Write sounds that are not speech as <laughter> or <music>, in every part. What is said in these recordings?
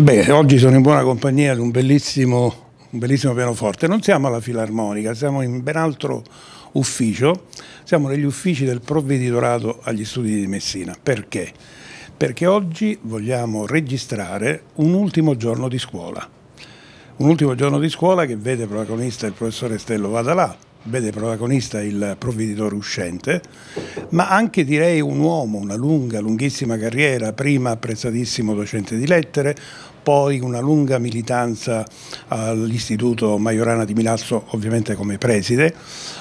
Beh, oggi sono in buona compagnia di un bellissimo, un bellissimo pianoforte. Non siamo alla Filarmonica, siamo in ben altro ufficio. Siamo negli uffici del provveditorato agli studi di Messina. Perché? Perché oggi vogliamo registrare un ultimo giorno di scuola. Un ultimo giorno di scuola che vede protagonista il professore Stello Vadalà, vede protagonista il provveditore uscente, ma anche direi un uomo, una lunga, lunghissima carriera, prima apprezzatissimo docente di lettere, poi una lunga militanza all'Istituto Maiorana di Milazzo, ovviamente come preside,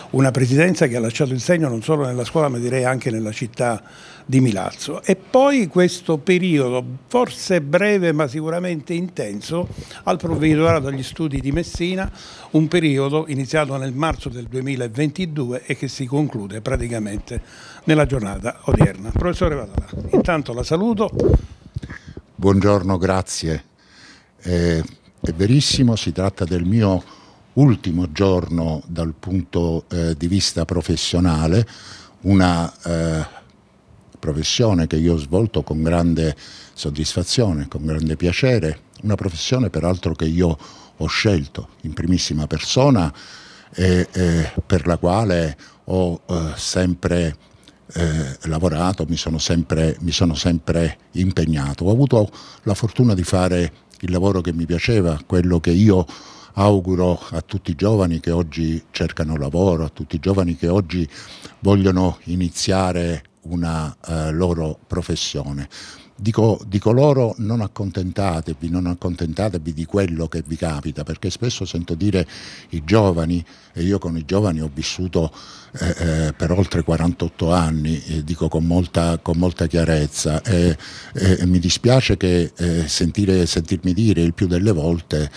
una presidenza che ha lasciato il segno non solo nella scuola ma direi anche nella città di Milazzo e poi questo periodo forse breve ma sicuramente intenso al provveditorato agli studi di Messina, un periodo iniziato nel marzo del 2022 e che si conclude praticamente nella giornata odierna. Professore Vadalà, intanto la saluto. Buongiorno, grazie. Eh, è verissimo, si tratta del mio ultimo giorno dal punto eh, di vista professionale, una eh, professione che io ho svolto con grande soddisfazione, con grande piacere, una professione peraltro che io ho scelto in primissima persona e eh, per la quale ho eh, sempre eh, lavorato, mi sono sempre, mi sono sempre impegnato. Ho avuto la fortuna di fare il lavoro che mi piaceva, quello che io auguro a tutti i giovani che oggi cercano lavoro, a tutti i giovani che oggi vogliono iniziare una eh, loro professione. Dico, dico, loro non accontentatevi, non accontentatevi di quello che vi capita, perché spesso sento dire i giovani, e io con i giovani ho vissuto eh, eh, per oltre 48 anni, eh, dico con molta, con molta chiarezza, e mi dispiace che eh, sentire, sentirmi dire il più delle volte,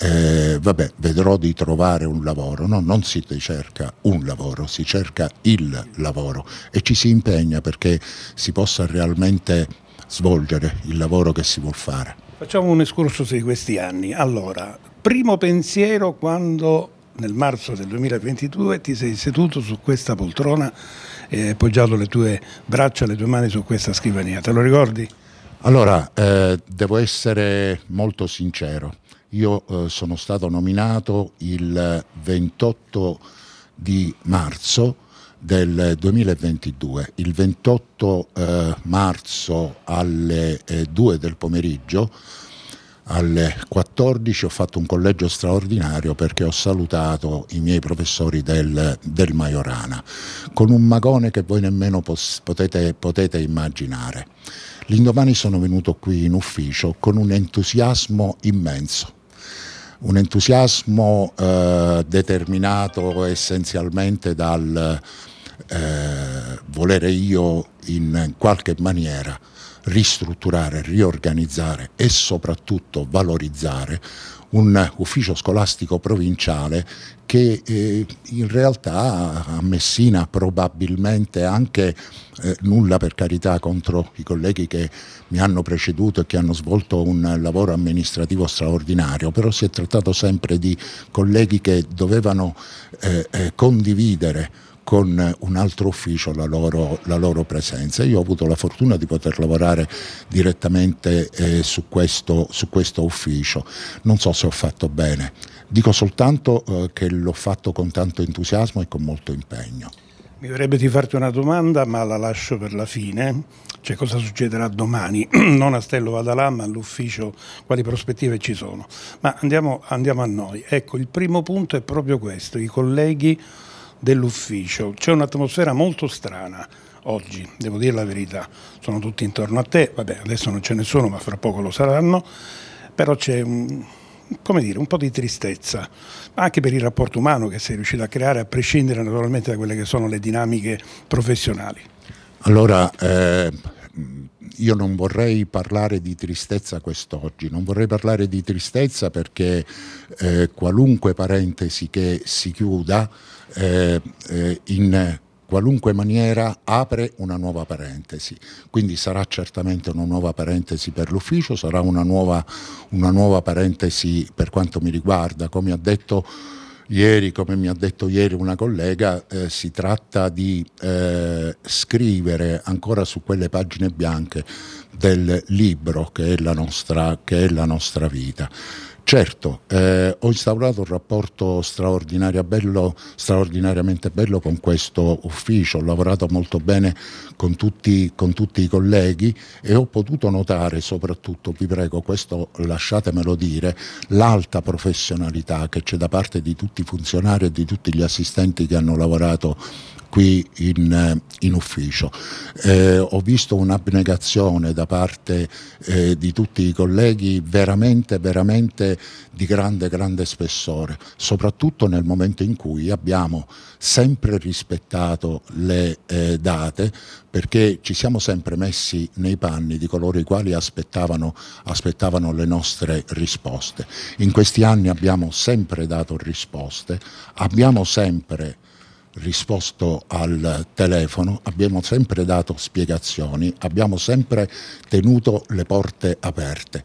eh, vabbè, vedrò di trovare un lavoro, no, non si cerca un lavoro, si cerca il lavoro e ci si impegna perché si possa realmente svolgere il lavoro che si vuol fare. Facciamo un escursus di questi anni. Allora, primo pensiero quando nel marzo del 2022 ti sei seduto su questa poltrona e hai appoggiato le tue braccia, le tue mani su questa scrivania, te lo ricordi? Allora, eh, devo essere molto sincero. Io eh, sono stato nominato il 28 di marzo del 2022, il 28 eh, marzo alle eh, 2 del pomeriggio, alle 14 ho fatto un collegio straordinario perché ho salutato i miei professori del, del Majorana, con un magone che voi nemmeno potete, potete immaginare. L'indomani sono venuto qui in ufficio con un entusiasmo immenso un entusiasmo eh, determinato essenzialmente dal eh, volere io in qualche maniera ristrutturare, riorganizzare e soprattutto valorizzare un ufficio scolastico provinciale che eh, in realtà a Messina probabilmente anche eh, nulla per carità contro i colleghi che mi hanno preceduto e che hanno svolto un lavoro amministrativo straordinario, però si è trattato sempre di colleghi che dovevano eh, eh condividere con un altro ufficio la loro, la loro presenza. Io ho avuto la fortuna di poter lavorare direttamente eh, su, questo, su, questo, ufficio. Non so se ho fatto bene, dico soltanto eh, che l'ho fatto con tanto entusiasmo e con molto impegno. Mi verrebbe di farti una domanda, ma la lascio per la fine. Cioè, cosa succederà domani? <clears throat> Non a Stello Vadalà, ma all'ufficio, quali prospettive ci sono? Ma andiamo, andiamo a noi. Ecco, il primo punto è proprio questo. I colleghi dell'ufficio. C'è un'atmosfera molto strana oggi, devo dire la verità. Sono tutti intorno a te, vabbè adesso non ce ne sono ma fra poco lo saranno, però c'è un, dire, un po' di tristezza, anche per il rapporto umano che sei riuscito a creare, a prescindere naturalmente da quelle che sono le dinamiche professionali. Allora, eh, io non vorrei parlare di tristezza quest'oggi, non vorrei parlare di tristezza perché eh, qualunque parentesi che si chiuda eh, eh, in qualunque maniera apre una nuova parentesi, quindi sarà certamente una nuova parentesi per l'ufficio, sarà una nuova, una nuova parentesi per quanto mi riguarda, come ha detto ieri, come mi ha detto ieri una collega, eh, si tratta di eh, scrivere ancora su quelle pagine bianche del libro che è la nostra, che è la nostra vita. Certo, eh, ho instaurato un rapporto straordinario bello, straordinariamente bello con questo ufficio, ho lavorato molto bene con tutti, con tutti, i colleghi e ho potuto notare soprattutto, vi prego, questo lasciatemelo dire, l'alta professionalità che c'è da parte di tutti i funzionari e di tutti gli assistenti che hanno lavorato qui in, eh, in ufficio. Eh, ho visto un'abnegazione da parte eh, di tutti i colleghi veramente, veramente di grande, grande spessore, soprattutto nel momento in cui abbiamo sempre rispettato le eh, date perché ci siamo sempre messi nei panni di coloro i quali aspettavano, aspettavano le nostre risposte. In questi anni abbiamo sempre dato risposte, abbiamo sempre risposto al telefono, abbiamo sempre dato spiegazioni, abbiamo sempre tenuto le porte aperte.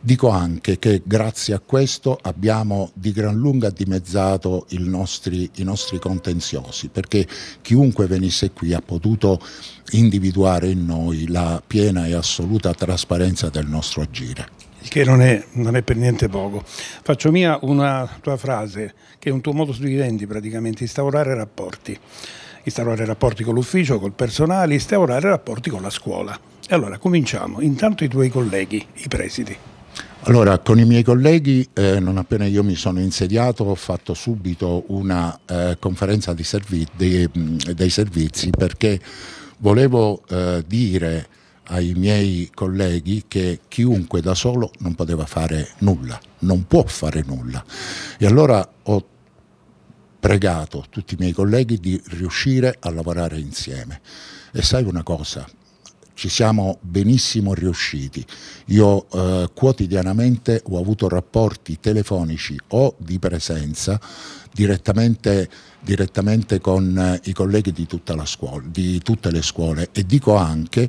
Dico anche che grazie a questo abbiamo di gran lunga dimezzato nostri, i nostri contenziosi, perché chiunque venisse qui ha potuto individuare in noi la piena e assoluta trasparenza del nostro agire il che non è, non è, per niente poco. Faccio mia una tua frase, che è un tuo modo di vivendi praticamente, instaurare rapporti. Instaurare rapporti con l'ufficio, col personale, instaurare rapporti con la scuola. E allora cominciamo. Intanto i tuoi colleghi, i presidi. Allora, con i miei colleghi, eh, non appena io mi sono insediato, ho fatto subito una eh, conferenza servi dei, dei, servizi perché volevo eh, dire ai miei colleghi che chiunque da solo non poteva fare nulla, non può fare nulla. E allora ho pregato tutti i miei colleghi di riuscire a lavorare insieme. E sai una cosa, ci siamo benissimo riusciti. Io eh, quotidianamente ho avuto rapporti telefonici o di presenza direttamente, direttamente con eh, i colleghi di, scuola, di, tutte le scuole e dico anche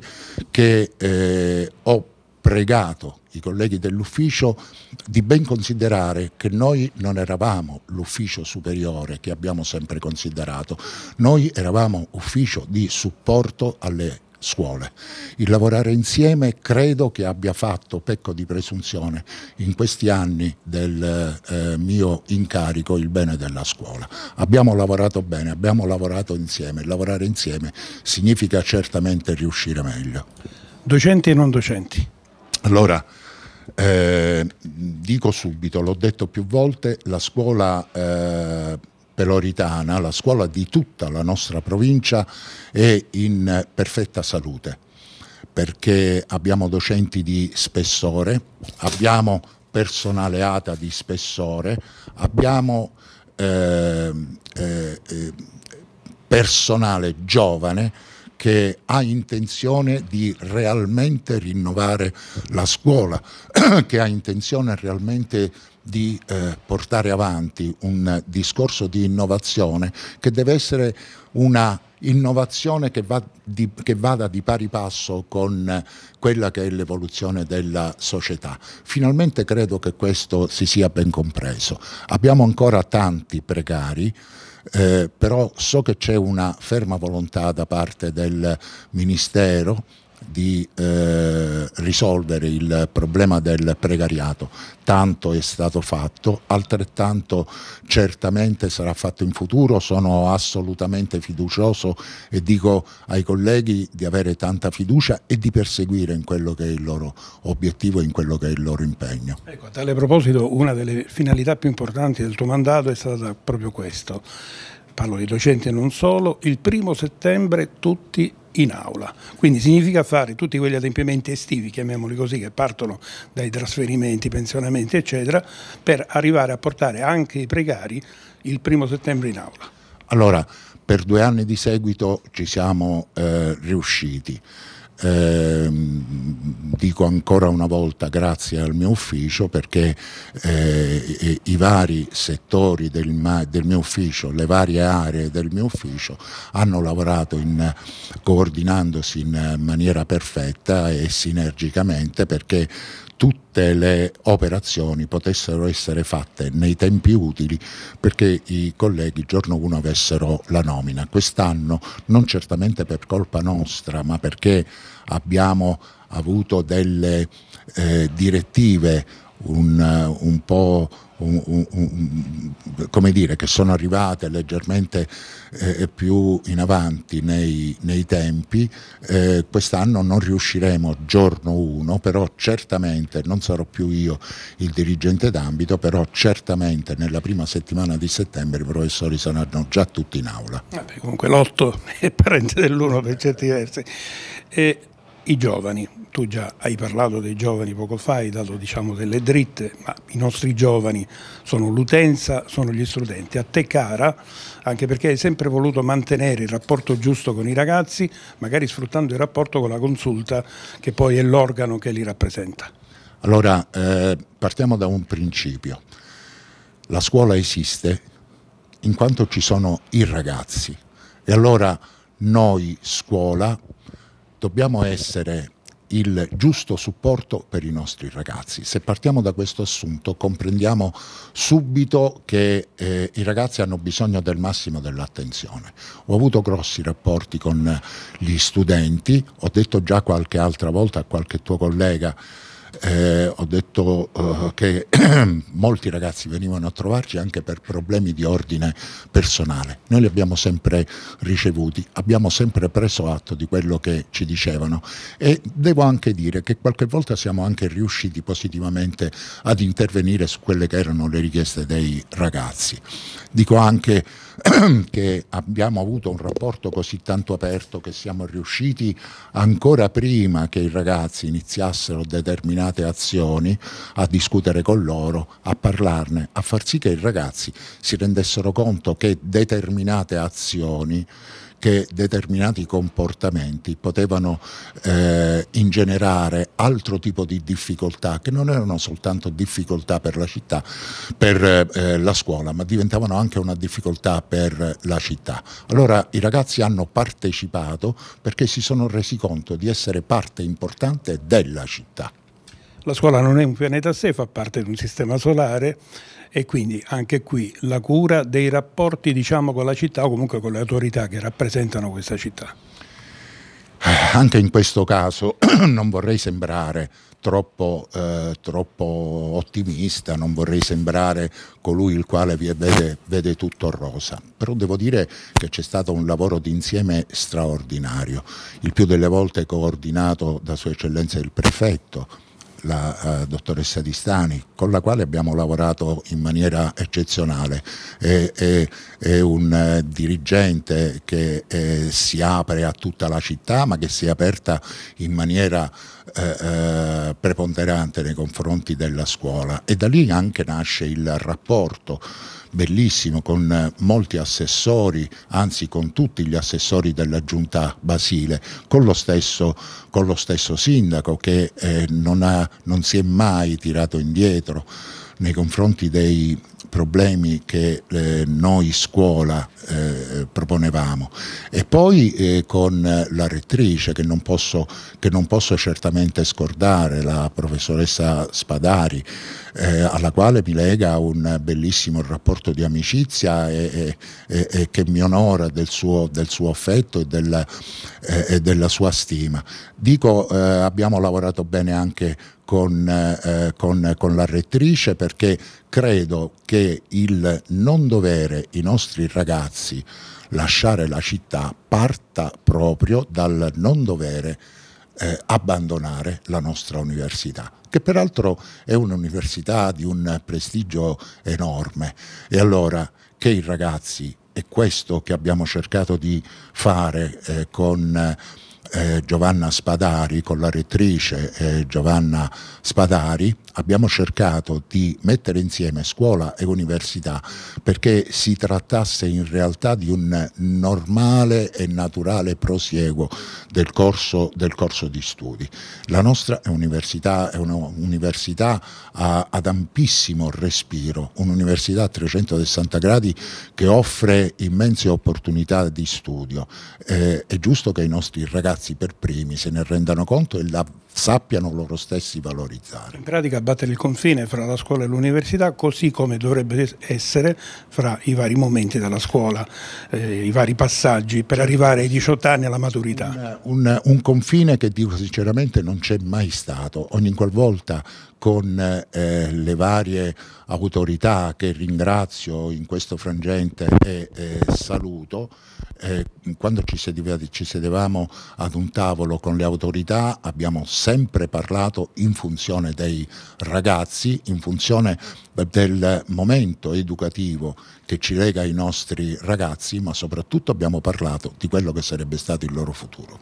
che eh, ho pregato i colleghi dell'ufficio di ben considerare che noi non eravamo l'ufficio superiore che abbiamo sempre considerato, noi eravamo ufficio di supporto alle scuole. Il lavorare insieme credo che abbia fatto, pecco di presunzione, in questi anni del eh, mio incarico il bene della scuola. Abbiamo lavorato bene, abbiamo lavorato insieme, lavorare insieme significa certamente riuscire meglio. Docenti e non docenti? Allora, eh, dico subito, l'ho detto più volte, la scuola eh, peloritana, la scuola di tutta la nostra provincia, è in perfetta salute perché abbiamo docenti di spessore, abbiamo personale ATA di spessore, abbiamo eh, eh, eh personale giovane che ha intenzione di realmente rinnovare la scuola, <clears throat> che ha intenzione realmente di eh, portare avanti un discorso di innovazione che deve essere una innovazione che, va di, che, vada di pari passo con quella che è l'evoluzione della società. Finalmente credo che questo si sia ben compreso. Abbiamo ancora tanti precari eh, però so che c'è una ferma volontà da parte del Ministero di eh, risolvere il problema del precariato. Tanto è stato fatto, altrettanto certamente sarà fatto in futuro, sono assolutamente fiducioso e dico ai colleghi di avere tanta fiducia e di perseguire in quello che è il loro obiettivo e in quello che è il loro impegno. Ecco, a tale proposito una delle finalità più importanti del tuo mandato è stata proprio questo. parlo di docenti e non solo, il primo settembre tutti in aula. Quindi significa fare tutti quegli adempimenti estivi, chiamiamoli così, che partono dai trasferimenti, pensionamenti, eccetera, per arrivare a portare anche i precari il primo settembre in aula. Allora, per due anni di seguito ci siamo eh, riusciti. Ehm, dico ancora una volta grazie al mio ufficio perché eh, i vari settori del, del, mio ufficio, le varie aree del mio ufficio hanno lavorato in, coordinandosi in maniera perfetta e sinergicamente perché tutti tutte le operazioni potessero essere fatte nei tempi utili perché i colleghi giorno 1 avessero la nomina. Quest'anno, non certamente per colpa nostra, ma perché abbiamo avuto delle eh, direttive un, un po' un, un, un, come dire, che sono arrivate leggermente eh, più in avanti nei, nei tempi, eh, quest'anno non riusciremo giorno 1, però certamente, non sarò più io il dirigente d'ambito, però certamente nella prima settimana di settembre i professori saranno già tutti in aula. Vabbè, comunque l'8 è parente dell'1 per certi versi. E i giovani, tu già hai parlato dei giovani poco fa, hai dato diciamo, delle dritte, ma i nostri giovani sono l'utenza, sono gli studenti, a te cara, anche perché hai sempre voluto mantenere il rapporto giusto con i ragazzi, magari sfruttando il rapporto con la consulta che poi è l'organo che li rappresenta. Allora, eh, partiamo da un principio. La scuola esiste in quanto ci sono i ragazzi e allora noi scuola dobbiamo essere il giusto supporto per i nostri ragazzi. Se partiamo da questo assunto comprendiamo subito che eh, i ragazzi hanno bisogno del massimo dell'attenzione. Ho avuto grossi rapporti con gli studenti, ho detto già qualche altra volta a qualche tuo collega eh, ho detto eh, che <clears throat> molti ragazzi venivano a trovarci anche per problemi di ordine personale. Noi li abbiamo sempre ricevuti, abbiamo sempre preso atto di quello che ci dicevano e devo anche dire che qualche volta siamo anche riusciti positivamente ad intervenire su quelle che erano le richieste dei ragazzi. Dico anche <clears throat> che abbiamo avuto un rapporto così tanto aperto che siamo riusciti ancora prima che i ragazzi iniziassero determinate azioni a discutere con loro, a parlarne, a far sì che i ragazzi si rendessero conto che determinate azioni che determinati comportamenti potevano eh, ingenerare altro tipo di difficoltà che non erano soltanto difficoltà per la città, per eh, la scuola, ma diventavano anche una difficoltà per la città. Allora i ragazzi hanno partecipato perché si sono resi conto di essere parte importante della città. La scuola non è un pianeta a sé, fa parte di un sistema solare e quindi anche qui la cura dei rapporti diciamo, con la città o comunque con le autorità che rappresentano questa città. Eh, anche in questo caso <clears throat> non vorrei sembrare troppo, eh, troppo ottimista, non vorrei sembrare colui il quale vede, vede tutto rosa, però devo dire che c'è stato un lavoro d'insieme straordinario, il più delle volte coordinato da Sua Eccellenza il Prefetto, la uh, dottoressa Di Stani, con la quale abbiamo lavorato in maniera eccezionale. È, è, è un uh, dirigente che eh, si apre a tutta la città, ma che si è aperta in maniera eh, eh preponderante nei confronti della scuola e da lì anche nasce il rapporto bellissimo con eh, molti assessori, anzi con tutti gli assessori della giunta Basile, con lo stesso, con lo stesso sindaco che eh, non, ha, non si è mai tirato indietro nei confronti dei, problemi che eh, noi scuola eh, proponevamo e poi eh, con la rettrice che non, posso, che non, posso, certamente scordare, la professoressa Spadari, eh, alla quale mi lega un bellissimo rapporto di amicizia e, e, e che mi onora del suo, del suo affetto e della, eh, e della, sua stima. Dico eh, abbiamo lavorato bene anche con, eh, con, con la rettrice perché credo che il non dovere i nostri ragazzi lasciare la città parta proprio dal non dovere eh, abbandonare la nostra università, che peraltro è un'università di un prestigio enorme. E allora che i ragazzi, è questo che abbiamo cercato di fare eh, con... Eh, eh, Giovanna Spadari, con la rettrice eh, Giovanna Spadari, abbiamo cercato di mettere insieme scuola e università perché si trattasse in realtà di un normale e naturale prosieguo del corso, del corso di studi. La nostra è università è un'università ad ampissimo respiro, un'università a 360 gradi che offre immense opportunità di studio. Eh, è giusto che i nostri ragazzi ragazzi per primi se ne rendano conto e la sappiano loro stessi valorizzare. In pratica battere il confine fra la scuola e l'università così come dovrebbe essere fra i vari momenti della scuola, eh, i vari passaggi per certo. arrivare ai 18 anni alla maturità. Un, un, un confine che dico sinceramente non c'è mai stato, ogni qualvolta con eh, le varie autorità che ringrazio in questo frangente e eh, saluto. Eh, quando ci, sedevamo ad un tavolo con le autorità abbiamo sempre parlato in funzione dei ragazzi, in funzione del momento educativo che ci lega ai nostri ragazzi, ma soprattutto abbiamo parlato di quello che sarebbe stato il loro futuro.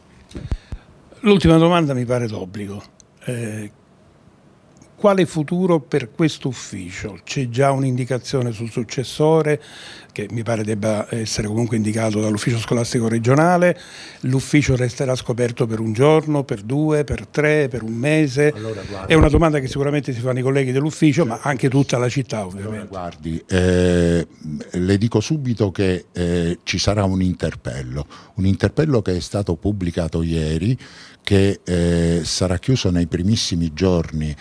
L'ultima domanda mi pare d'obbligo. Eh, quale futuro per questo ufficio? C'è già un'indicazione sul successore che mi pare debba essere comunque indicato dall'ufficio scolastico regionale, l'ufficio resterà scoperto per un giorno, per due, per tre, per un mese? Allora, guardi, È una domanda che sicuramente si fanno i colleghi dell'ufficio, cioè, ma certo. anche tutta la città ovviamente. Allora, guardi, eh, le dico subito che eh, ci sarà un interpello, un interpello che è stato pubblicato ieri, che eh, sarà chiuso nei primissimi giorni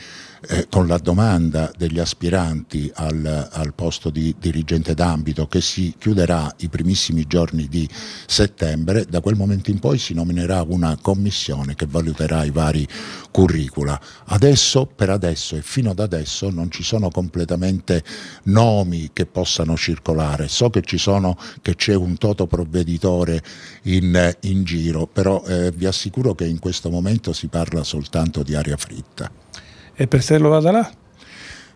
eh, con la domanda degli aspiranti al, al posto di dirigente d'ambito che si chiuderà i primissimi giorni di settembre, da quel momento in poi si nominerà una commissione che valuterà i vari curricula. Adesso, per adesso e fino ad adesso non ci sono completamente nomi che possano circolare. So che c'è un toto provveditore in, in giro, però eh, vi assicuro che in questo momento si parla soltanto di aria fritta. E per Perstello Vadalà?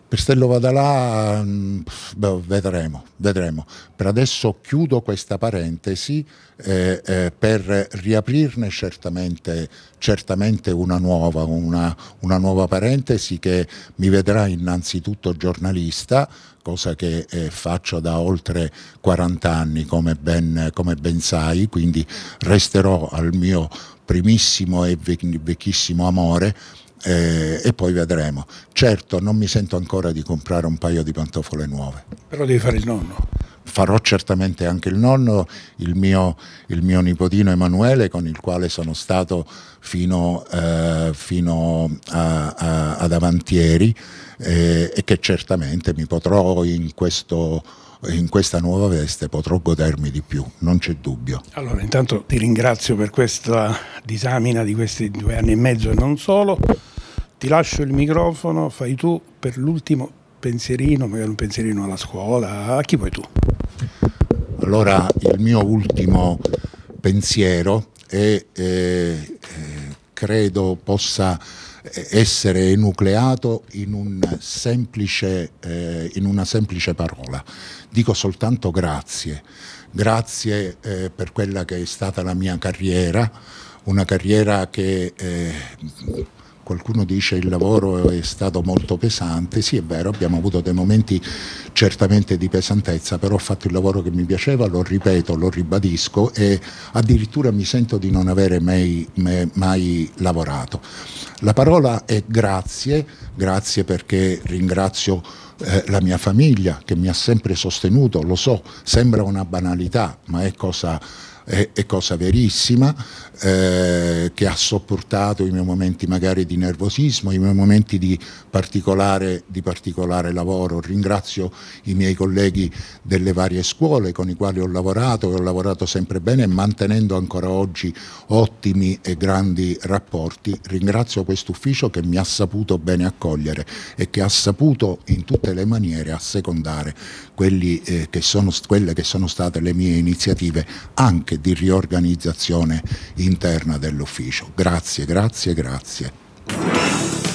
Perstello Vadalà, mm, beh, vedremo, vedremo. Per adesso chiudo questa parentesi eh, eh, per riaprirne certamente, certamente una nuova, una, una nuova parentesi che mi vedrà innanzitutto giornalista, cosa che eh, faccio da oltre 40 anni come ben, come ben, sai, quindi resterò al mio primissimo e vecchissimo amore eh, e poi vedremo. Certo non mi sento ancora di comprare un paio di pantofole nuove. Però devi fare il nonno. Farò certamente anche il nonno, il mio, il mio nipotino Emanuele con il quale sono stato fino, eh, fino a, a, ad avantieri eh, e che certamente mi potrò in questo in questa nuova veste potrò godermi di più, non c'è dubbio. Allora, intanto ti ringrazio per questa disamina di questi due anni e mezzo e non solo ti lascio il microfono, fai tu per l'ultimo pensierino, magari un pensierino alla scuola, a chi vuoi tu? Allora il mio ultimo pensiero è, eh, eh credo possa eh, essere enucleato in, un semplice, eh, in una semplice parola. Dico soltanto grazie, grazie eh, per quella che è stata la mia carriera, una carriera che eh, Qualcuno dice che il lavoro è stato molto pesante, sì è vero, abbiamo avuto dei momenti certamente di pesantezza, però ho fatto il lavoro che mi piaceva, lo ripeto, lo ribadisco e addirittura mi sento di non avere mai, mai lavorato. La parola è grazie, grazie perché ringrazio eh, la mia famiglia che mi ha sempre sostenuto, lo so, sembra una banalità, ma è cosa è, è cosa verissima, eh, che ha sopportato i miei momenti magari di nervosismo, i miei momenti di particolare, di particolare lavoro. Ringrazio i miei colleghi delle varie scuole con i quali ho lavorato e ho lavorato sempre bene mantenendo ancora oggi ottimi e grandi rapporti. Ringrazio questo ufficio che mi ha saputo bene accogliere e che ha saputo in tutte le maniere assecondare quelli, eh, che sono, quelle che sono state le mie iniziative anche di riorganizzazione interna dell'ufficio. Grazie, grazie, grazie.